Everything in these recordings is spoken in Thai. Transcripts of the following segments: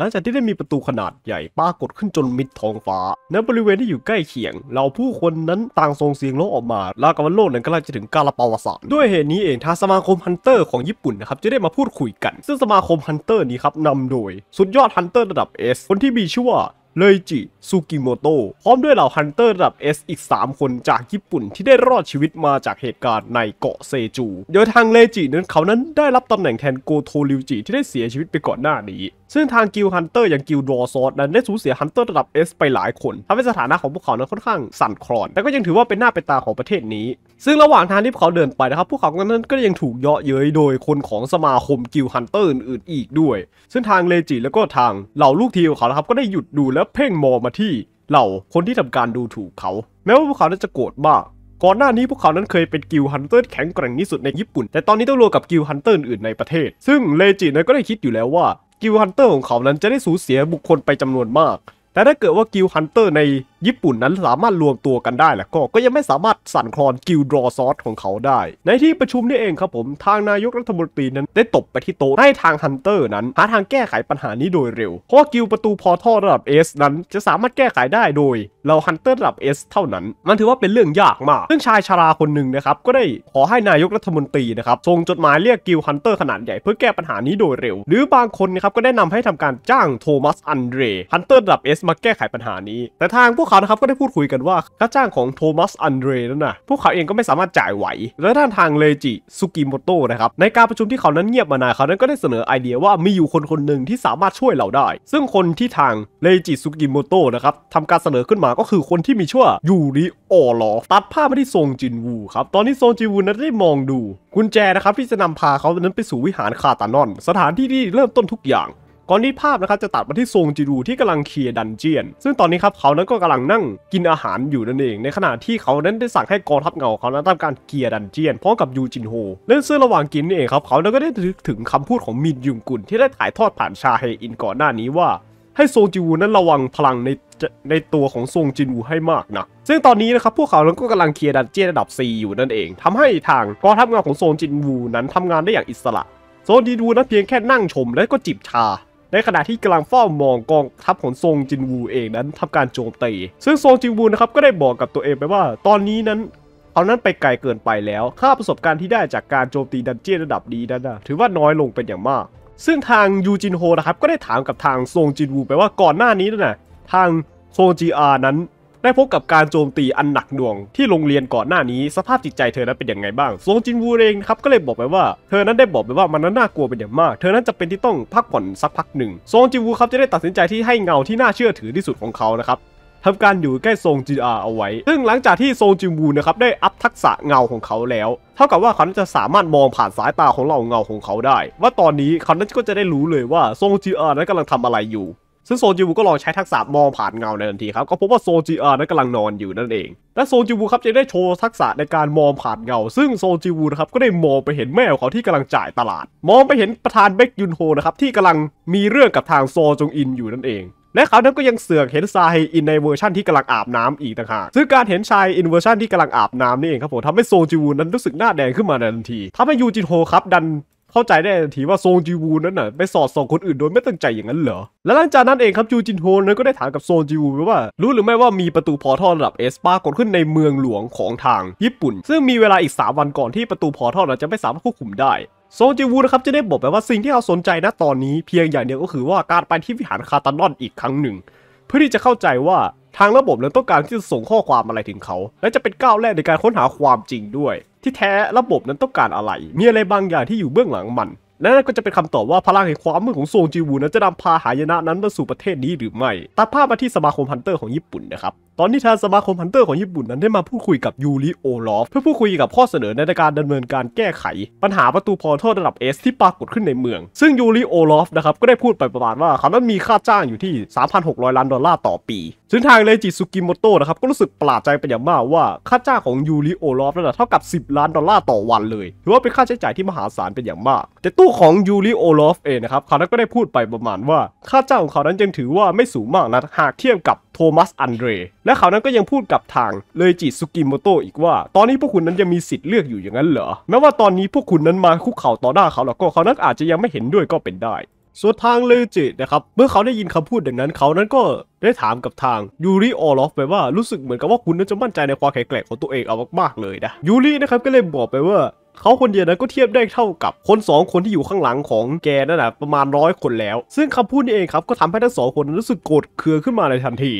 หลังจากที่ได้มีประตูขนาดใหญ่ปรากฏขึ้นจนมิดท้องฟ้าในบริเวณที่อยู่ใกล้เคียง เราผู้คนนั้นต่างส่งเสียงร้องออกมาลากับว่าโลกนั้นกำลังจะถึงกาลปาวสานด้วยเหตุนี้เองทางสมาคมฮันเตอร์ของญี่ปุ่นนะครับ จะได้มาพูดคุยกัน ซึ่งสมาคมฮันเตอร์นี้ครับนำโดย สุดยอดฮันเตอร์ระดับ S คนที่มีชื่อว่าเลจิซูกิโมโตะพร้อมด้วยเหล่าฮันเตอร์ระดับ S อีก3คนจากญี่ปุ่น ที่ได้รอดชีวิตมาจากเหตุการณ์ในเกาะเซจู โดยทางเลจินั้นเขานั้นได้รับตำแหน่งแทนโกโทริวจิที่ได้เสียชีวิตไปก่อนหน้านี้ซึ่งทางกิลฮันเตอร์อย่างกิลดอซอนั้นได้สูญเสียฮันเตอร์ระดับ S ไปหลายคนทำให้สถานะของพวกเขานั้นค่อนข้างสั่นคลอนแต่ก็ยังถือว่าเป็นหน้าเป็นตาของประเทศนี้ ซึ่งระหว่างทางที่พวกเขาเดินไปนะครับ พวกเขาคนนั้นก็ยังถูกเยาะเย้ยโดยคนของสมาคมกิลฮันเตอร์อื่นๆอีกด้วย ซึ่งทางเลจิแล้วก็ทาง เหล่าลูกทีมของเขาครับก็ได้หยุดดูและเพ่งมองมาที่ เหล่าคนที่ทำการดูถูกเขา แม้ว่าพวกเขาจะโกรธมาก ก่อนหน้านี้พวกเขานั้นเคยเป็นกิลฮันเตอร์แข็งแกร่งที่สุดในญี่ปุ่นแต่ตอนนี้ต้องรวมกับกิลฮันเตอร์อื่นในประเทศ ซึ่งเลจินี่ยก็ได้คิดอยู่แล้วว่ากิลฮันเตอร์ของเขานั้นจะได้สูญเสียบุคคลไปจำนวนมากแต่ถ้าเกิดว่ากิลฮันเตอร์ในญี่ปุ่นนั้นสามารถรวมตัวกันได้แล้วก็ก็ยังไม่สามารถสั่นคลอนกิลดรอซอสของเขาได้ ในที่ประชุมนี่เองครับผม ทางนายกรัฐมนตรีนั้นได้ตบไปที่โต๊ะให้ทางฮันเตอร์นั้น หาทางแก้ไขปัญหานี้โดยเร็ว เพราะกิลประตูพอท่อระดับ S นั้นจะสามารถแก้ไขได้โดย เราฮันเตอร์ระดับ S เท่านั้น มันถือว่าเป็นเรื่องยากมากซึ่งชายชาราคนหนึ่งนะครับก็ได้ขอให้นายกรัฐมนตรีนะครับส่งจดหมายเรียกกิลฮันเตอร์ขนาดใหญ่ เพื่อแก้ปัญหานี้โดยเร็ว หรือบางคนนะครับก็ได้นำให้ทำการจ้างโทมัสอันเดรฮันเตอร์ระดับสมาแก้ไขปัญหานี้ แต่ทางพวกเขานะครับ ก็ได้พูดคุยกันว่าค่าจ้างของโทมัสอันเดรนั้นนะพวกเขาเองก็ไม่สามารถจ่ายไหว และด้านทางเลจิสุกิโมโตะนะครับ ในการประชุมที่เขานั้นเงียบมานานเขานั้นก็ได้เสนอไอเดียว่ามีอยู่คนคนหนึ่งที่สามารถช่วยเราได้ ซึ่งคนที่ทางเลจิสุกิโมโตะนะครับทำการเสนอขึ้นมาก็คือคนที่มีชื่อยูริโอลอตัดภาพมาที่ทรงจินวูครับตอนนี้ทรงจินวูนั้นได้มองดู กุญแจนะครับที่จะนำพาเขานั้นไปสู่วิหารคาตานอน สถานที่ที่เริ่มต้นทุกอย่างก่อนที่ภาพนะครับจะตัดมาที่ซงจิรูที่กำลังเคลียร์ดันเจียน ซึ่งตอนนี้ครับเขานั้นก็กำลังนั่งกินอาหารอยู่นั่นเอง ในขณะที่เขานั้นได้สั่งให้กองทัพเงาเขานั้นทำการเคลียร์ดันเจียน พร้อมกับยูจินโฮเรื่องซึ่งระหว่างกินนี่เองครับ เขานั้นก็ได้ถึกถึงคำพูดของมินยุงกุนที่ได้ถ่ายทอดผ่านชาเฮอินก่อนหน้านี้ว่า ให้โซงจิวูนั้นระวังพลังในในตัวของโซงจินวูให้มากนะซึ่งตอนนี้นะครับพวกเขาก็กำลังเคลียร์ดันเจียนระดับ4อยู่นั่นเอง ทำให้ทางกองทัพเงาของทงจินวูนั้นทำงานได้อย่างอิสระโซนจินวูนั้นเพียงแค่นั่งชมและก็จิบชาในขณะที่กำลังเฝ้ามองกองทัพของซงจินวูเองนั้นทำการโจมตีซึ่งซงจินวูนะครับก็ได้บอกกับตัวเองไปว่า ตอนนี้นั้นเขานั้นไปไกลเกินไปแล้ว ค่าประสบการณ์ที่ได้จากการโจมตีดันเจี้ยนระดับดีนั้นนะถือว่าน้อยลงเป็นอย่างมาก ซึ่งทางยูจินโฮนะครับ ก็ได้ถามกับทางซงจินวู ไปว่าก่อนหน้านี้นันนะทางโซจีอานั้นได้พบกับการโจมตีอันหนักหน่วงที่โรงเรียนก่อนหน้านี้สภาพจิตใจ เธอนั้นเป็นอย่างไงบ้างซงจินวูเองครับ ก็เลยบอกไปว่า เธอนั้นได้บอกไปว่ามันนั้นน่ากลัวเป็นอย่างมากเธอนั้นจะเป็นที่ต้องพักผ่อนสักพักหนึ่งซงจินวูครับจะได้ตัดสินใจที่ให้เงาที่น่าเชื่อถือที่สุดของเขานะครับทำการอยู่ใกล้ซงจีอาเอาไว้ ซึ่งหลังจากที่ซงจินวูนะครับได้อัพทักษะเงาของเขาแล้ว เท่ากับว่าเขาจะสามารถมองผ่านสายตาของเราเงาของเขาได้ ว่าตอนนี้เขานั้นก็จะได้รู้เลยว่าซงจีอานั้นกำลังทำอะไรอยู่ซึ่งโซจิวูก็ลองใช้ทักษะมองผ่านเงาในทันทีครับก็พบว่าโซจิอานั้นกำลังนอนอยู่นั่นเอง และโซจิวูครับจะได้โชว์ทักษะในการมองผ่านเงาซึ่งโซจิวูนะครับก็ได้มองไปเห็นแม่ของเขาที่กำลังจ่ายตลาด มองไปเห็นประธานเบกยุนโฮนะครับที่กำลังมีเรื่องกับทางโซจงอินอยู่นั่นเองและเขานั่ยก็ยังเสือกเห็นชายอินในเวอร์ชั่นที่กำลังอาบน้ำอีกต่างหากซึ่งการเห็นชายอินเวอร์ชั่นที่กำลังอาบน้ำนี่เองครับผมทำให้โซจิวูนั้นรู้สึกหน้าแดงขึ้นมาในทันทีทำให้ยูจินโฮครับดันเข้าใจได้ทันทีว่าซงจีวูนั้นน่ะไปสอดส่องคนอื่นโดยไม่ตั้งใจอย่างนั้นเหรอ และหลังจากนั้นเองครับจูจินโฮนั้นก็ได้ถามกับโซงจีวูไปว่ารู้หรือไม่ว่ามีประตูพอท่อระดับเอสปากดขึ้นในเมืองหลวงของทางญี่ปุ่น ซึ่งมีเวลาอีก 3 วันก่อนที่ประตูพอท่อนั้นจะไม่สามารถควบคุมได้โซจิวูนะครับจะได้บอกไปว่าสิ่งที่เขาสนใจนะตอนนี้เพียงอย่างเดียวก็คือว่าการไปที่วิหารคาตาลอนอีกครั้งหนึ่งเพื่อที่จะเข้าใจว่าทางระบบนั้นต้องการที่จะส่งข้อความอะไรถึงเขา และจะเป็นก้าวแรกในการค้นหาความจริงด้วย ที่แท้ระบบนั้นต้องการอะไร มีอะไรบางอย่างที่อยู่เบื้องหลังมันและนั่นก็จะเป็นคำตอบว่าพลังแห่งความมืดของโซงจีวูนั้นจะนำพาหายนะนั้นมาสู่ประเทศนี้หรือไม่ตัดภาพมาที่สมาคมฮันเตอร์ของญี่ปุ่นนะครับตอนนี้ทางสมาคมฮันเตอร์ของญี่ปุ่นนั้น ได้มาพูดคุยกับยูริโอลอฟเพื่อพูดคุยกับข้อเสนอในการดำเนินการแก้ไข ปัญหาประตูพอ์ทระดับเอสที่ปรากฏขึ้นในเมือง ซึ่งยูริโอลอฟนะครับก็ได้พูดไปประมาณว่าเขานั้นมีค่าจ้างอยู่ที่ 3,600 ล้านดอลลาร์ต่อปี ซึ่งทางเลจิสุกิโมโตะนะครับก็รู้สึกประหลาดใจเป็นอย่างมากว่าค่าจ้างของยูริโอลอฟนั้นเท่ากับ 10 ล้านดอลลาร์ต่อวัน เลยถือว่าเป็นค่าใช้จ่ายที่มหาศาลเป็นอย่างมาก แต่ตู้ของยูริโอลอฟเองนะครับเขานั้ก็ได้พูดไปประมาณว่าค่าจ้างของเขานั้นยังถือว่าไม่สูงมากนะหากเทียบกับโทมัสอันเดรและเขานั้นก็ยังพูดกับทางเลยจิสุกิโมโตะอีกว่า ตอนนี้พวกคุณนั้นยังมีสิทธิ์เลือกอยู่อย่างนั้นเหรอ แม้ว่าตอนนี้พวกคุณนั้นมาคุกเข่าต่อหน้าเขาแล้วก็เขานั้นอาจจะยังไม่เห็นด้วยก็เป็นได้ส่วนทางเลจินะครับ เมื่อเขาได้ยินคำพูดดังนั้นเขานั้นก็ได้ถามกับทางยูริออลอฟไปว่า รู้สึกเหมือนกับว่าคุณนั้นจะมั่นใจในความแข็งแกร่งของตัวเองเอามากๆเลยนะยูรินะครับก็เลยบอกไปว่าเขาคนเดียวนั้นก็เทียบได้เท่ากับคน2 คนที่อยู่ข้างหลังของแกนั่นแหะประมาณร้อยคนแล้ว ซึ่งคำพูดนี้เองครับก็ทำให้ทั้งสองคนรู้สึกโกรธเคืองขึ้นมาในทันที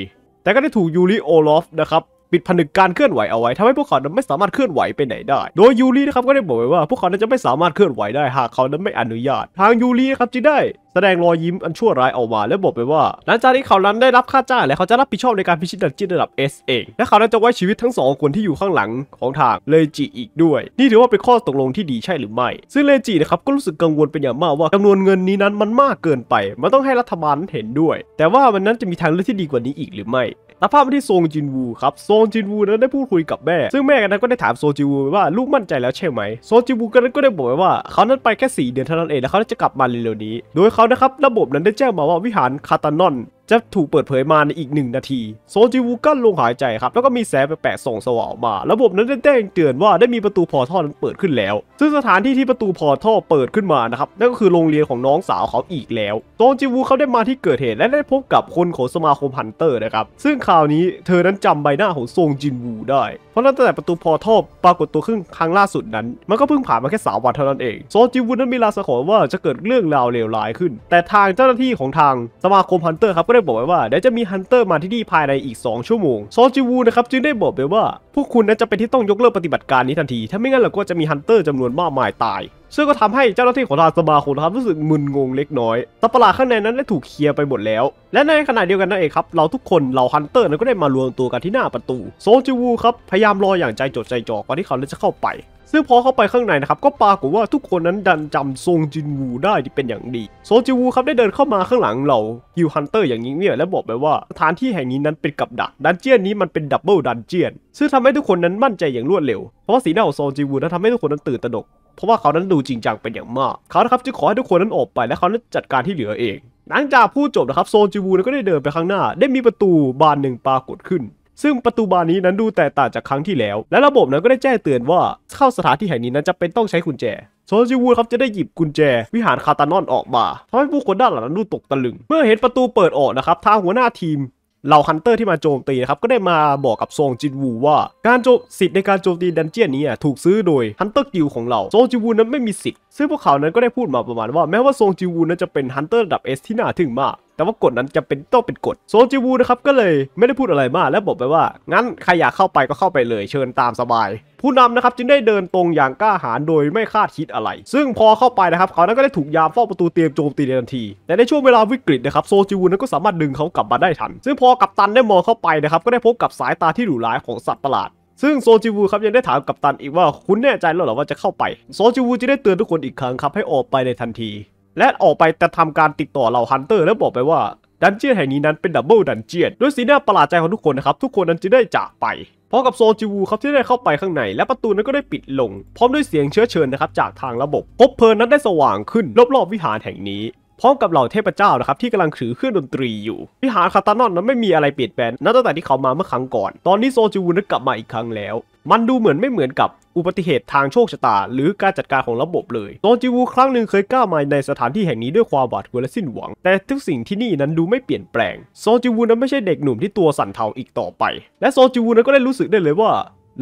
แต่ก็ได้ถูกยูริโอลอฟนะครับปิดผนึกการเคลื่อนไหวเอาไว้ทำให้พวกเขานั้นไม่สามารถเคลื่อนไหวไปไหนได้ โดยยูรีนะครับก็ได้บอกไว้ว่าพวกเขานั้นจะไม่สามารถเคลื่อนไหวได้หากเขานั้นไม่อนุญาต ทางยูระครับจึงได้แสดงรอยยิ้มอันชั่วร้ายออกมาและบอกไปว่า หลังจากที่เขานั้นได้รับค่าจ้างและเขาจะรับผิดชอบในการพิชิตดันจี้นระดับ S เองและเขานั้นจะไว้ชีวิตทั้งสองคนที่อยู่ข้างหลังของทางเลจิอีกด้วยนี่ถือว่าเป็นข้อตกลงที่ดีใช่หรือไม่ซึ่งเลจินะครับก็รู้สึกกังวลเป็นอย่างมากว่าจำนวนเงินนี้นั้นมันมากเกินไปมันต้องให้รัฐบาลเห็นด้วย แต่ว่ามันนั้นจะมีทางเลือกที่ดีกว่านี้อีกหรือไม่นักภาพที่โซงจินวูครับ โซงจินวูนั้นได้พูดคุยกับแม่ ซึ่งแม่กันนั้นก็ได้ถามโซจินวูว่า ลูกมั่นใจแล้วใช่ไหม โซจินวูกันนั้นก็ได้บอกว่า เขานั้นไปแค่ส่เดือนเท่านั้นเอง แล้วเขาจะกลับมาเร็วๆนี้ โดยเขานะครับระบบนั้นได้แจ้งมาว่าวิหารคาตานอนจะถูกเปิดเผยมาในอีก 1 นาทีโซจิวูกั้นลงหายใจครับแล้วก็มีแสงแปลกๆส่องสว่างมา ระบบนั้นได้แจ้งเตือนว่าได้มีประตูพอท่อนั้นเปิดขึ้นแล้ว ซึ่งสถานที่ที่ประตูพอท่อเปิดขึ้นมานะครับนั่นก็คือโรงเรียนของน้องสาวเขาอีกแล้วโซจิวูเขาได้มาที่เกิดเหตุและได้พบกับคนของสมาคมฮันเตอร์นะครับซึ่งคราวนี้เธอนั้นจำใบหน้าของโซงจินวูได้ราะตั้งแต่ประตูพอทบปรากฏตัวขึ้นครั้งล่าสุดนั้น มันก็เพิ่งผ่านมาแค่สามวันเท่านั้นเองโซจิวุนนั้นมีลางสังหรณ์ว่าจะเกิดเรื่องราวเลวร้ายขึ้น แต่ทางเจ้าหน้าที่ของทางสมาคมฮันเตอร์ครับก็ได้บอกไว้ว่าเดี๋ยวจะมีฮันเตอร์มาที่นี่ภายในอีก 2 ชั่วโมงโซจิวุนนะครับจึงได้บอกไปว่า พวกคุณนั้นจะเป็นที่ต้องยกเลิกปฏิบัติการนี้ทันทีถ้าไม่งั้นเราก็จะมีฮันเตอร์จำนวนมากมายตายซึ่งก็ทำให้เจ้าหน้าที่ของทางสมาคมครับรู้สึกมึนงงเล็กน้อยสัปประหลาดข้างในนั้นได้ถูกเคลียร์ไปหมดแล้วและในขณะเดียวกันนั่นเองครับ เราทุกคนเหล่าฮันเตอร์นั้นก็ได้มารวมตัวกันที่หน้าประตูโซจิวูครับพยายามรออย่างใจจดใจจ่อก่อนที่เขาจะเข้าไป ซึ่งพอเข้าไปข้างในนะครับก็ปรากฏว่าทุกคนนั้นดันจำโซงจินวูได้ที่เป็นอย่างดีโซจิวูครับได้เดินเข้ามาข้างหลังเราฮิวฮันเตอร์อย่างนี้เนี่ยและบอกไปว่าสถานที่แห่งนี้นั้นเป็นกับดักดันเจียนนี้มันเป็นดับเบิลดันเจียนซึ่งทำให้ทุกคนนั้นมั่นใจอย่างรวดเร็วเพราะว่าสีหน้าของโซจิวูนั้นทำให้ทุกคนนั้นตื่นตระหนกเพราะว่าเขานั้นดูจริงจังเป็นอย่างมากเขาครับจึงขอให้ทุกคนนั้นออกไป และเขานั้นจัดการที่เหลือเองหลังจากพูดจบนะครับโซนจิวูก็ได้เดินไปข้างหน้า ได้มีประตูบานหนึ่งปรากฏขึ้น ซึ่งประตูบานนี้นั้นดูแตกต่างจากครั้งที่แล้ว และระบบนั้นก็ได้แจ้งเตือนว่า เข้าสถานที่แห่งนี้นั้นจะเป็นต้องใช้กุญแจโซนจิวูครับจะได้หยิบกุญแจวิหารคาตานอนออกมาทำให้ผู้คนด้านหลังนั้นดูตกตะลึง เมื่อเห็นประตูเปิดออกนะครับทางหัวหน้าทีมเหล่าฮันเตอร์ที่มาโจมตีนะครับ ก็ได้มาบอกกับซงจินวูว่า การโจมสิทธิ์ในการโจมตีดันเจียนนี้ถูกซื้อโดยฮันเตอร์กิลของเราซงจินวูนั้นไม่มีสิทธิ์ ซึ่งพวกเขานั้นก็ได้พูดมาประมาณว่าแม้ว่าซงจินวูนั้นจะเป็นฮันเตอร์ระดับเอสที่น่าทึ่งมากแต่ว่ากฎนั้นจะเป็นต้องเป็นกฎโซจิวูนะครับก็เลยไม่ได้พูดอะไรมาก และบอกไปว่า งั้นใครอยากเข้าไปก็เข้าไปเลยเชิญตามสบาย ผู้นำนะครับจึงได้เดินตรงอย่างกล้าหาญโดยไม่คาดคิดอะไร ซึ่งพอเข้าไปนะครับเขานั้นก็ได้ถูกยามเฝ้าประตูเตรียมโจมตีในทันที แต่ในช่วงเวลาวิกฤตนะครับโซจิวูนั้นก็สามารถดึงเขากลับมาได้ทัน ซึ่งพอกัปตันได้มองเข้าไปนะครับก็ได้พบกับสายตาที่หรูหราของสัตว์ประหลาด ซึ่งโซจิวูครับยังได้ถามกัปตันอีกว่าคุณแน่ใจแล้วหรอว่าจะเข้าไปโซจิวูจึงได้เตือนทุกคนอีกครั้งครับให้ออกไปในทันทีและออกไปจะทำการติดต่อเหล่าฮันเตอร์แล้วบอกไปว่าดันเจียนแห่งนี้นั้นเป็นดับเบิลดันเจียนด้วยสีหน้าประหลาดใจของทุกคนนะครับ ทุกคนนั้นจะได้จากไป พร้อมกับโซจิวูครับที่ได้เข้าไปข้างใน และประตูนั้นก็ได้ปิดลง พร้อมด้วยเสียงเชื้อเชิญนะครับจากทางระบบ พบเพลินนั้นได้สว่างขึ้นรอบๆวิหารแห่งนี้ พร้อมกับเหล่าเทพเจ้านะครับที่กำลังถือเครื่องดนตรีอยู่วิหารคาตานอนนั้นไม่มีอะไรเปลี่ยนแปลงนับตั้งแต่ที่เขามาเมื่อครั้งก่อนตอนนี้โซจูนั้นกลับมาอีกครั้งแล้วมันดูเหมือนไม่เหมือนกับอุบัติเหตุทางโชคชะตา หรือการจัดการของระบบเลยตอนจิวูครั้งหนึ่งเคยก้าวมาในสถานที่แห่งนี้ด้วยความหวาดกลัวและสิ้นหวัง แต่ทุกสิ่งที่นี่นั้นดูไม่เปลี่ยนแปลง โซจิวูนั้นไม่ใช่เด็กหนุ่มที่ตัวสั่นเทาอีกต่อไป และโซจิวูนั้นก็ได้รู้สึกได้เลยว่า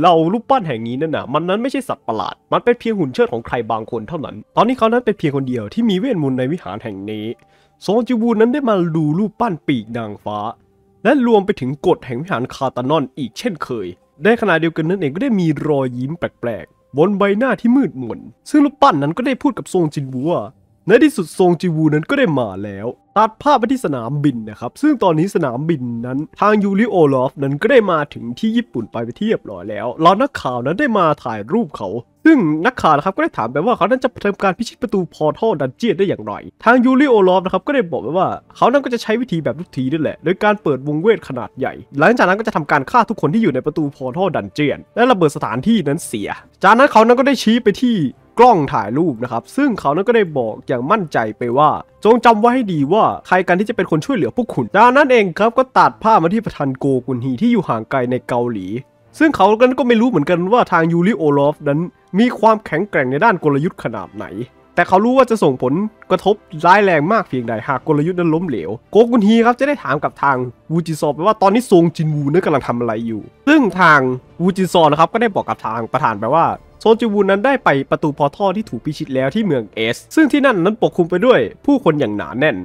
เรารูปปั้นแห่งนี้นั่นนะมันนั้นไม่ใช่สัตว์ประหลาด มันเป็นเพียงหุ่นเชิดของใครบางคนเท่านั้น ตอนนี้เขานั้นเป็นเพียงคนเดียวที่มีเวทมนต์ในวิหารแห่งนี้ โซจิวูนั้นได้มาดูรูปปั้นปีกนางฟ้าและรวมไปถึงกฎแห่งวิหารคาตานอนอีกเช่นเคยในขณะเดียวกันนั่นเองก็ได้มีรอยยิ้มแปลกๆบนใบหน้าที่มืดมนซึ่งรูปปั้นนั้นก็ได้พูดกับทรงจินวัว ในที่สุดทรงจินวูนั้นก็ได้มาแล้วตัดภาพไปที่สนามบินนะครับ ซึ่งตอนนี้สนามบินนั้น ทางยูริโอลอฟนั้นก็ได้มาถึงที่ญี่ปุ่นไปไปที่เรียบร้อยแล้วเรานักข่าวนั้นได้มาถ่ายรูปเขา ซึ่งนักข่าวนะครับก็ได้ถามไปว่าเขานั้นจะทำการพิชิตประตูพอร์ทัลดันเจียนได้อย่างไร ทางยูริโอลอฟนะครับก็ได้บอกไปว่า เขานั้นก็จะใช้วิธีแบบทุกทีนั่นแหละ โดยการเปิดวงเวทขนาดใหญ่ หลังจากนั้นก็จะทำการฆ่าทุกคนที่อยู่ในประตูพอร์ทัลดันเจียนและระเบิดสถานที่นั้นเสีย จากนั้นเขานั้นก็ได้ชี้ไปที่กล้องถ่ายรูปนะครับ ซึ่งเขานั้นก็ได้บอกอย่างมั่นใจไปว่า จงจำไว้ให้ดีว่าใครกันที่จะเป็นคนช่วยเหลือพวกคุณดังนั้นเองครับก็ตัดภาพมาที่ประธานโกกุนฮี ที่อยู่ห่างไกลในเกาหลี ซึ่งเขากันก็ไม่รู้เหมือนกันว่าทางยูริโอลอฟนั้น มีความแข็งแกร่งในด้านกลยุทธ์ขนาดไหน แต่เขารู้ว่าจะส่งผลกระทบร้ายแรงมากเพียงใดหากกลยุทธ์นั้นล้มเหลวโกกุนฮีครับจะได้ถามกับทางวูจิซอไปว่าตอนนี้ซงจินวูนั้นกำลังทำอะไรอยู่ ซึ่งทางวูจิซอนะครับก็ได้บอกกับทางประธานไปว่าโซจูบูนนั้นได้ไปประตูพอท่อที่ถูกพิชิตแล้วที่เมืองเอสซึ่งที่นั่นนั้นปกคลุมไปด้วยผู้คนอย่างหนาแน่น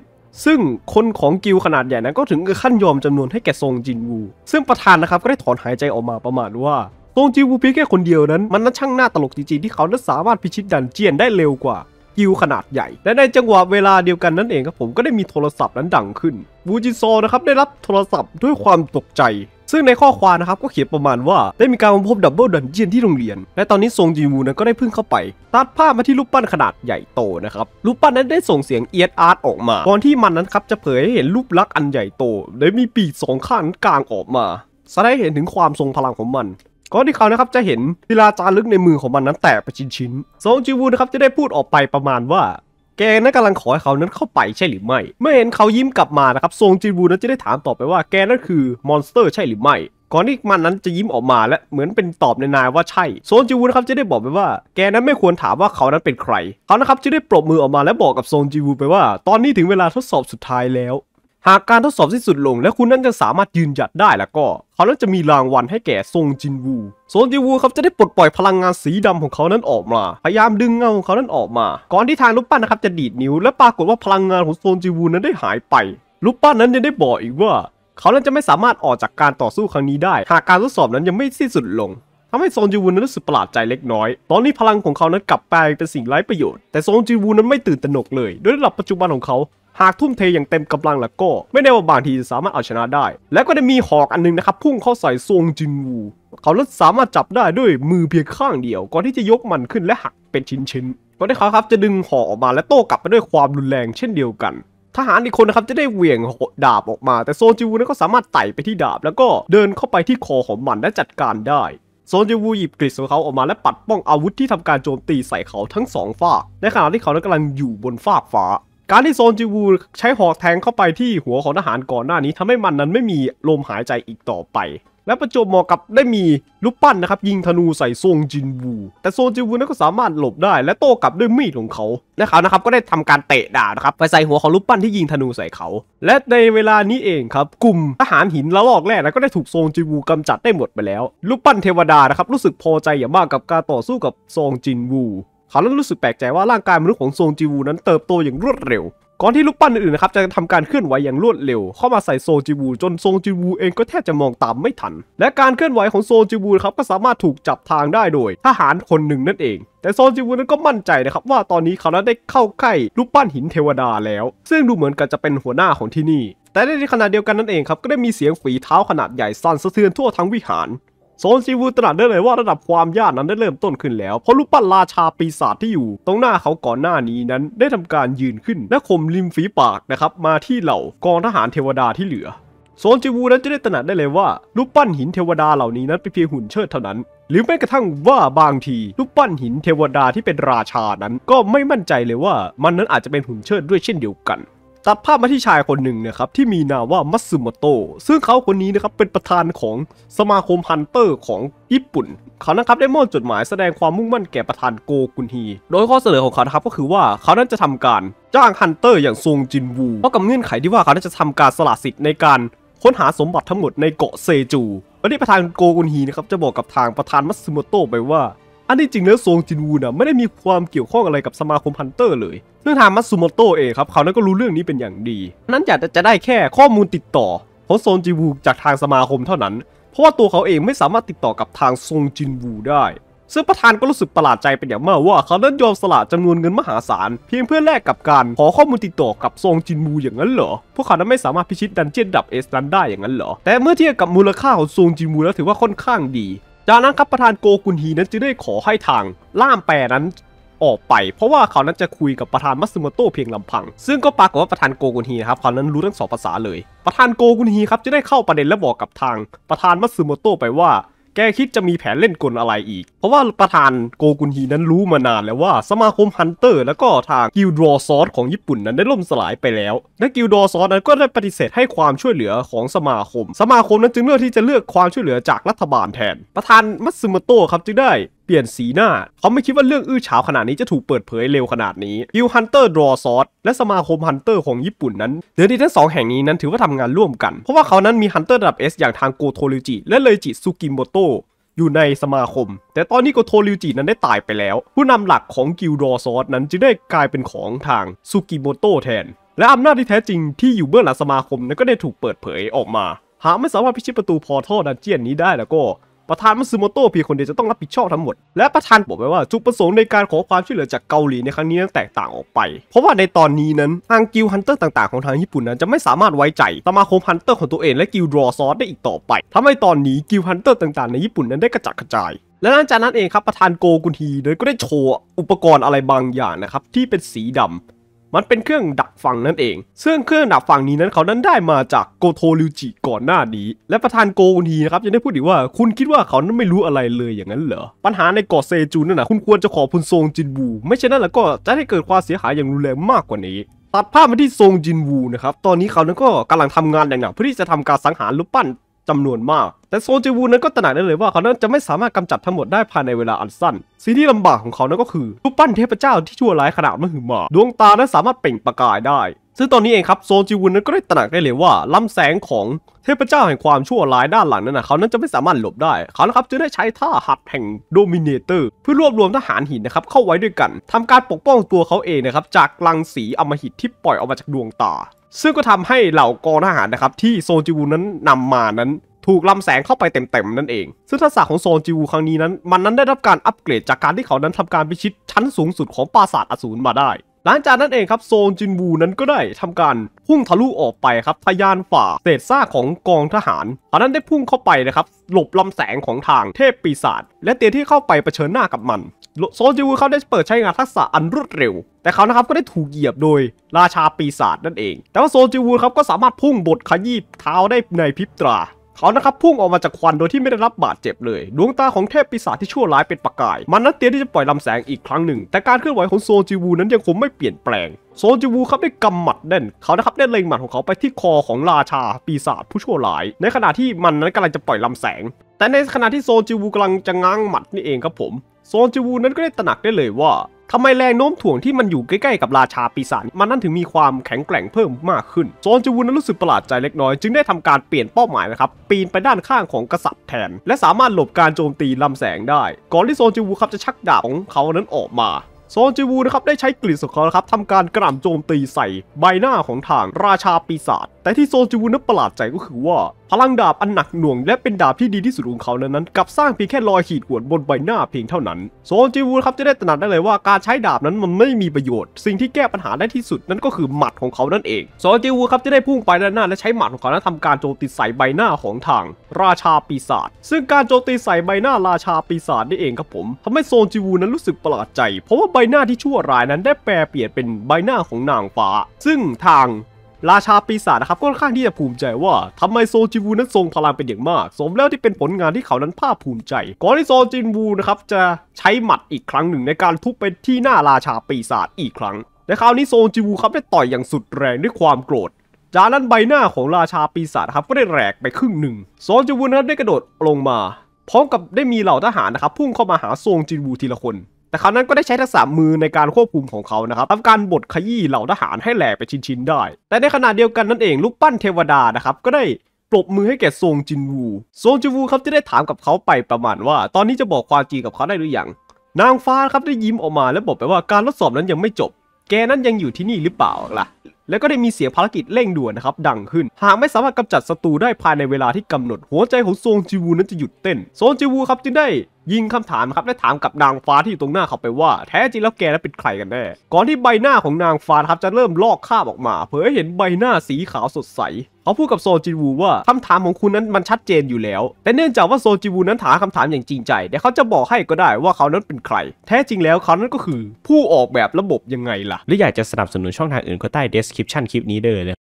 ซึ่งคนของกิลขนาดใหญ่นั้นก็ถึงกับขั้นยอมจำนวนให้แก่ซงจินวูซึ่งประธานนะครับ ก็ได้ถอนหายใจออกมาประมาณว่าซงจินวูเพียงแค่คนเดียวนั้นมันนั้นช่างหน้าตลกจริงๆที่เขานั้นสามารถพิชิตดันเจียนได้เร็วกว่ากิลขนาดใหญ่และในจังหวะเวลาเดียวกันนั่นเองครับผมก็ได้มีโทรศัพท์นั้นดังขึ้นวูจิโซนะครับได้รับโทรศัพท์ด้วยความตกใจซึ่งในข้อความนะครับก็เขียนประมาณว่าได้มีการพบดับเบิลดันเจียนที่โรงเรียนและตอนนี้ทรงจีวูนั้นก็ได้พึ่งเข้าไปตัดภาพมาที่รูปปั้นขนาดใหญ่โตนะครับรูปปั้นนั้นได้ส่งเสียงเอียดอาร์ตออกมาก่อนที่มันนั้นครับจะเผยให้เห็นรูปลักษณ์อันใหญ่โตและมีปีกสองข้างกลางออกมาะสดงเห็นถึงความทรงพลังของมันก่อนที่เขานะครับจะเห็นศิลาจารึกในมือของมันนั้น แตกไปชิ้นๆซรงจีวูนะครับจะได้พูดออกไปประมาณว่าแกนั้นกำลังขอให้เขานั้นเข้าไปใช่หรือไม่ เมื่อเห็นเขายิ้มกลับมานะครับซงจินวูนั้นจะได้ถามต่อไปว่าแกนั้นคือมอนสเตอร์ใช่หรือไม่ก่อนที่มันนั้นจะยิ้มออกมาและเหมือนเป็นตอบในนายว่าใช่โซนจิวูนะครับจะได้บอกไปว่า แกนั้นไม่ควรถามว่าเขานั้นเป็นใคร เขานะครับจะได้ปรบมือออกมาและบอกกับโซนจิวูไปว่า ตอนนี้ถึงเวลาทดสอบสุดท้ายแล้วหากการทดสอบสิ้นสุดลงและคุณนั้นจะสามารถยืนหยัดได้แล้วก็ เขานั้นจะมีรางวัลให้แก่ซงจินวูซงจินวูครับจะได้ปลดปล่อยพลังงานสีดำของเขานั้นออกมา พยายามดึงเงาของเขานั้นออกมา ก่อนที่ทางลูกปั้นนะครับจะดีดนิ้วและปรากฏว่าพลังงานของซงจินวู นั้นได้หายไปลูกปั้นนั้นยังได้บอกอีกว่า เขานั้นจะไม่สามารถออกจากการต่อสู้ครั้งนี้ได้หากการทดสอบนั้นยังไม่สิ้นสุดลงทำให้ซงจิวูนั้นรู้สึกประหลาดใจเล็กน้อย ตอนนี้พลังของเขานั้นกลับไปเป็นสิ่งไร้ประโยชน์แต่ซงจิวูนั้นไม่ตื่นตระหนกเลยด้วยระดับปัจจุบันของเขาหากทุ่มเทอย่างเต็มกำลังแล้วก็ ไม่แน่ว่าบางทีจะสามารถเอาชนะได้ และก็ได้มีหอกอันนึงนะครับ พุ่งเข้าใส่ซงจินวู เขาเละสามารถจับได้ด้วยมือเพียงข้างเดียว ก่อนที่จะยกมันขึ้นและหักเป็นชิ้นๆก่อนที่เขาครับจะดึงหอกออกมาและโต้กลับไปด้วยความรุนแรงเช่นเดียวกัน ทหารอีกคนนะครับจะได้เหวี่ยงดาบออกมาแต่โซจิวูนั้นก็สามารถไต่ไปที่ดาบ แล้วก็เดินเข้าไปที่คอของมันและจัดการได้โซนจิวูหยิบกริดของเขาออกมาและปัดป้องอาวุธที่ทำการโจมตีใส่เขาทั้งสองฝ่าในขณะที่เขากำลังอยู่บนฟากฟ้าการที่โซนจิวู ใช้หอกแทงเข้าไปที่หัวของทหารก่อนหน้านี้ทำให้มันนั้นไม่มีลมหายใจอีกต่อไปและประจบเหมาะกับได้มีลูกปั้นนะครับยิงธนูใส่โซนจินวู แต่โซนจิวูนั้นก็สามารถหลบได้ และโต้กลับด้วยมีดของเขาและเขานะครับก็ได้ทำการเตะดาบนะครับไปใส่หัวของลูกปั้นที่ยิงธนูใส่เขา และในเวลานี้เองครับกลุ่มทหารหินละลอกแรกนะก็ได้ถูกโซนจิวู กำจัดได้หมดไปแล้วลูกปั้นเทวดานะครับรู้สึกพอใจอย่างมากกับการต่อสู้กับโซนจินวูเขาเริ่มรู้สึกแปลกใจว่าร่างกายมนุษย์ของโซงจิวูนั้นเติบโตอย่างรวดเร็ว ก่อนที่ลูกปั้นอื่นๆนะครับจะทำการเคลื่อนไหวอย่างรวดเร็วเข้ามาใส่โซจิวูจนโซจิวูเองก็แทบจะมองตามไม่ทัน และการเคลื่อนไหวของโซจิวูครับก็สามารถถูกจับทางได้โดย ทหารคนหนึ่งนั่นเอง แต่โซนจิวูนั้นก็มั่นใจนะครับว่าตอนนี้เขานั้นได้เข้าใกล้ลูกปั้นหินเทวดาแล้ว ซึ่งดูเหมือนกันจะเป็นหัวหน้าของที่นี่ แต่ในขณะเดียวกันนั่นเองครับก็ได้มีเสียงฝีเท้าขนาดใหญ่สั่นสะเทือนทั่วทั้งวิหารโซนซีวูตระหนักได้เลยว่าระดับความยากนั้นได้เริ่มต้นขึ้นแล้วเพราะลูกปั้นราชาปีศาจที่อยู่ ตรงหน้าเขาก่อนหน้านี้นั้นได้ทำการยืนขึ้นและคมริมฝีปากนะครับมาที่เหล่ากองทหารเทวดาที่เหลือโซนจิวูนั้นจะได้ตระหนักได้เลยว่ารูปปั้นหินเทวดาเหล่านี้นั้นเป็นเพียงหุ่นเชิดเท่านั้น หรือแม้กระทั่งว่าบางทีรูปปั้นหินเทวดาที่เป็นราชานั้น ก็ไม่มั่นใจเลยว่ามันนั้นอาจจะเป็นหุ่นเชิดด้วยเช่นเดียวกันตัดภาพมาที่ชายคนหนึ่งนะครับที่มีนามว่ามัตสึโมโตะซึ่งเขาคนนี้นะครับเป็นประธานของสมาคมฮันเตอร์ของญี่ปุ่น เขานะครับได้มอบจดหมายแสดงความมุ่งมั่นแก่ประธานโกกุนฮีโดยข้อเสนอของเขานะครับก็คือว่าเขานั้นจะทำการจ้างฮันเตอร์อย่างซงจินวูเพราะกับเงื่อนไขที่ว่าเขานั้นจะทำการสละสิทธิ์ในการค้นหาสมบัติทั้งหมดในเกาะเซจูวันนี้ประธานโกกุนฮีนะครับจะบอกกับทางประธานมัตสึโมโตะไปว่าอันที่จริงแล้วซงจินวูน่ะไม่ได้มีความเกี่ยวข้องอะไรกับสมาคมฮันเตอร์เลยเรื่องทางมัตสึโมโตเองครับ เขานั้นก็รู้เรื่องนี้เป็นอย่างดี นั้นจะจะได้แค่ข้อมูลติดต่อของซงจินวู จากทางสมาคมเท่านั้น เพราะว่าตัวเขาเองไม่สามารถติดต่อกับทางซงจินวูได้ซึ่งประธานก็รู้สึกประหลาดใจเป็นอย่างมากว่าเขานั้นยอมสละจำนวนเงินมหาศาลเพียงเพื่อแลกกับการขอข้อมูลติดต่อกับซงจินวูอย่างนั้นเหรอพวกเขานั้นไม่สามารถพิชิตดันเจียนดับเอสนั้นได้อย่างนั้นเหรอแต่เมื่อเทียบกับมูลค่าของซงจินวูแล้วถือว่าค่อนข้างดีจากนั้นครับประธานโกกุนฮีนั้นจึงได้ขอให้ทาง ล่ามแปรนั้นออกไป เพราะว่าเขานั้นจะคุยกับประธานมัตสึโมโตะเพียงลำพัง ซึ่งก็ปรากฏว่าประธานโกกุนฮีครับเขานั้นรู้ทั้งสองภาษาเลย ประธานโกกุนฮีครับจะได้เข้าประเด็นและบอกกับทางประธานมัตสึโมโตะไปว่าแกคิดจะมีแผนเล่นกลอะไรอีก เพราะว่าประธานโกกุนฮีนั้นรู้มานานแล้วว่าสมาคมฮันเตอร์แล้วก็ทางกิลดอซอสของญี่ปุ่นนั้นได้ล่มสลายไปแล้ว และกิลดอซอสนั้นก็ได้ปฏิเสธให้ความช่วยเหลือของสมาคม สมาคมนั้นจึงเลือกที่จะเลือกความช่วยเหลือจากรัฐบาลแทน ประธานมัตสึมโตะครับจึงได้เปลี่ยนสีหน้า เขาไม่คิดว่าเรื่องอื้อฉาวขนาดนี้จะถูกเปิดเผยเร็วขนาดนี้ กิลฮันเตอร์ดรอซอสและสมาคมฮันเตอร์ของญี่ปุ่นนั้น เดือนที่ทั้งสองแห่งนี้นั้นถือว่าทำงานร่วมกัน เพราะว่าเขานั้นมีฮันเตอร์ระดับเอสอย่างทางโกโทริจิ และเลยจิซูกิโมโตอยู่ในสมาคม แต่ตอนนี้โกโทริจินั้นได้ตายไปแล้ว ผู้นำหลักของกิลดอซอสนั้นจึงได้กลายเป็นของทางซูกิโมโตแทน และอำนาจที่แท้จริงที่อยู่เบื้องหลังสมาคมนั้นก็ได้ถูกเปิดเผยออกมา หากไม่สามารถพิชิตประตูพอท่อดันเจียนนี้ได้แล้วก็ประธานมัซึโมโตะเพียงคนเดียวจะต้องรับผิดชอบทั้งหมด และประธานบอกไว้ว่าจุดประสงค์ในการขอความช่วยเหลือจากเกาหลีในครั้งนี้นั้นแตกต่างออกไป เพราะว่าในตอนนี้นั้นทางกิลฮันเตอร์ต่างๆของทางญี่ปุ่นนั้นจะไม่สามารถไว้ใจสมาคมฮันเตอร์ของตัวเองและกิลดรอซอสได้อีกต่อไปทำให้ตอนนี้กิลฮันเตอร์ต่างๆในญี่ปุ่นนั้นได้กระจัดกระจาย และหลังจากนั้นเองครับประธานโกกุนทีโดยก็ได้โชว์ อุปกรณ์อะไรบางอย่างนะครับที่เป็นสีดำมันเป็นเครื่องดักฟังนั่นเองซึ่งเครื่องดักฟังนี้นั้นเขานั้นได้มาจากโกโทริวจิ ก่อนหน้านี้ และประธานโกนีนะครับยังได้พูดอีกว่า คุณคิดว่าเขานั้นไม่รู้อะไรเลยอย่างนั้นเหรอ ปัญหาในเกาะเซจูนั่นนะคุณควรจะขอพุนทรงจินบูไม่ใช่นั้นแล้วก็จะให้เกิดความเสียหายอย่างรุนแรงมากกว่านี้ ตัดภาพมาที่ทรงจินวูนะครับ ตอนนี้เขานั้นก็กำลังทำงานอย่างหนักเพื่อที่จะทำการสังหารรูปปั้นจำนวนมากแต่โซจิวูนั้นก็ตระหนักได้เลยว่าเขานั้นจะไม่สามารถกำจัดทั้งหมดได้ภายในเวลาอันสั้นสิ่งที่ลำบากของเขานั้นก็คือรูปปั้นเทพเจ้าที่ชั่วร้ายขนาดมหึมา ดวงตานั้นสามารถเปล่งประกายได้ ซึ่งตอนนี้เองครับโซจิวุนนั้นก็ได้ตระหนักได้เลยว่าลำแสงของเทพเจ้าแห่งความชั่วร้ายด้านหลังนั้นนะเขานั้นจะไม่สามารถหลบได้ เขานะครับจึงได้ใช้ท่าหัดแห่งโดมิเนเตอร์ เพื่อรวบรวมทหารหินนะครับเข้าไว้ด้วยกัน ทำการปกป้องตัวเขาเองนะครับจากรังสีอมหิตที่ปล่อยออกมาจากดวงตา ซึ่งก็ทำให้เหล่ากองทหารนะครับที่โซจิวุนนั้นนำมานั้นถูกลำแสงเข้าไปเต็มๆนั่นเอง ซึ่งทักษะของโซนจิวูครั้งนี้นั้น มันนั้นได้รับการอัปเกรดจากการที่เขานั้นทำการพิชิตชั้นสูงสุดของปราสาทอสูรมาได้ หลังจากนั้นเองครับโซนจินวูนั้นก็ได้ทำการพุ่งทะลุออกไปครับทะยานฝ่า เศษซากของกองทหารเขานั้นได้พุ่งเข้าไปนะครับหลบลำแสงของทางเทพปีศาจและเตียที่เข้าไปเผชิญหน้ากับมันโซนจิวูเขาได้เปิดใช้งานทักษะอันรวดเร็ว แต่เขานะครับก็ได้ถูกเหยียบโดยราชาปีศาจนั่นเอง แต่ว่าโซนจิวูครับก็สามารถพุ่งบดขยี้เท้าได้ในพริบตาเขานะครับพุ่งออกมาจากควันโดยที่ไม่ได้รับบาดเจ็บเลยดวงตาของเทพปีศาจที่ชั่วร้ายเป็นประกาย มันนั้นเตรียมที่จะปล่อยลำแสงอีกครั้งหนึ่งแต่การเคลื่อนไหวของโซจิวูนั้นยังคงไม่เปลี่ยนแปลงโซจิวูครับได้กำหมัดแน่น เขานะครับได้เล็งหมัดของเขาไปที่คอของราชาปีศาจผู้ชั่วร้าย ในขณะที่มันนั้นกำลังจะปล่อยลำแสงแต่ในขณะที่โซจิวูกำลังจะง้างหมัดนี่เองครับผมโซจิวูนั้นก็ได้ตระหนักได้เลยว่าทำไมแรงโน้มถ่วงที่มันอยู่ใกล้ ๆ กับราชาปีศาจมันนั่นถึงมีความแข็งแกร่งเพิ่มมากขึ้นโซนจูวุนนั้นรู้สึกประหลาดใจเล็กน้อย จึงได้ทำการเปลี่ยนเป้าหมายนะครับ ปีนไปด้านข้างของกษัตริย์แทน และสามารถหลบการโจมตีลำแสงได้ ก่อนที่โซนจูวูครับจะชักดาบของเขานั้นออกมาโซนจิวูนะครับได้ใช้กลิ่นของเขาครับทำการกระหน่ำโจมตีใส่ใบหน้าของทางราชาปีศาจแต่ที่โซนจิวูนั้นประหลาดใจก็คือว่าพลังดาบอันหนักหน่วงและเป็นดาบที่ดีที่สุดของเขานั้นกับสร้างเพียงแค่รอยขีดข่วนบนใบหน้าเพียงเท่านั้นโซนจิวูครับจะได้ตระหนักได้เลยว่าการใช้ดาบนั้นมันไม่มีประโยชน์สิ่งที่แก้ปัญหาได้ที่สุดนั้นก็คือหมัดของเขานั่นเองโซนจิวูครับจะได้พุ่งไปด้านหน้าและใช้หมัดของเขานั้นทำการโจมตีใส่ใบหน้าของทางราชาปีศาจซึ่งการโจมตีใส่ใบหน้าราชาปีศาจนี่เองครับผมทำให้โซนจิวูนั้นรู้สึกประหลาดใจเพราะว่าใบหน้าที่ชั่วร้ายนั้นได้แปลเปลี่ยนเป็นใบหน้าของนางฟ้า ซึ่งทางราชาปีศาจนะครับก็ค่อนข้างที่จะภูมิใจว่าทำไมโซจิวูนั้นทรงพลังเป็นอย่างมาก สมแล้วที่เป็นผลงานที่เขานั้นภาคภูมิใจ ก่อนที่โซจินวูนะครับจะใช้หมัดอีกครั้งหนึ่งในการทุบไปที่หน้าราชาปีศาจอีกครั้ง ในคราวนี้โซจิวูครับได้ต่อยอย่างสุดแรงด้วยความโกรธ จากนั้นใบหน้าของราชาปีศาจครับก็ได้แหลกไปครึ่งหนึ่ง โซจิวูนั้นได้กระโดดลงมาพร้อมกับได้มีเหล่าทหารนะครับพุ่งเข้ามาหาโซจินวูทีละคนแต่คราวนั้นก็ได้ใช้ทักษะมือในการควบคุมของเขานะครับทำการบดขยี้เหล่าทหารให้แหลกไปชิ้นๆ ได้ แต่ในขณะเดียวกันนั่นเองรูปปั้นเทวดานะครับก็ได้ปลบมือให้แก่ซงจินวูซงจินวูครับจะได้ถามกับเขาไปประมาณว่า ตอนนี้จะบอกความจริงกับเขาได้หรือยัง นางฟ้าครับได้ยิ้มออกมาและบอกไปว่าการทดสอบนั้นยังไม่จบ แกนั้นยังอยู่ที่นี่หรือเปล่าล่ะ แล้วก็ได้มีเสียงภารกิจเร่งด่วนนะครับดังขึ้น หากไม่สามารถกำจัดศัตรูได้ภายในเวลาที่กำหนดหัวใจของซงจิวูนั้นจะหยุดเต้นซงจิวูครับจึงได้ยิงคำถามครับและถามกับนางฟ้าที่อยู่ตรงหน้าเขาไปว่า แท้จริงแล้วแกและเป็นใครกันแน่ก่อนที่ใบหน้าของนางฟ้าครับจะเริ่มลอกคราบออกมา เผยให้เห็นใบหน้าสีขาวสดใสเขาพูดกับโซจิวูว่า คำถามของคุณนั้นมันชัดเจนอยู่แล้วแต่เนื่องจากว่าโซจิวูนั้นถามคาถามอย่างจริงใจเดี๋ยวเขาจะบอกให้ก็ได้ว่าเขานั้นเป็นใคร แท้จริงแล้วเขานั้นก็คือผู้ออกแบบระบบยังไงล่ะและอยากจะสนับสนุนช่องทางอื่นก็ใต้ description คลิปนี้เด้อเลย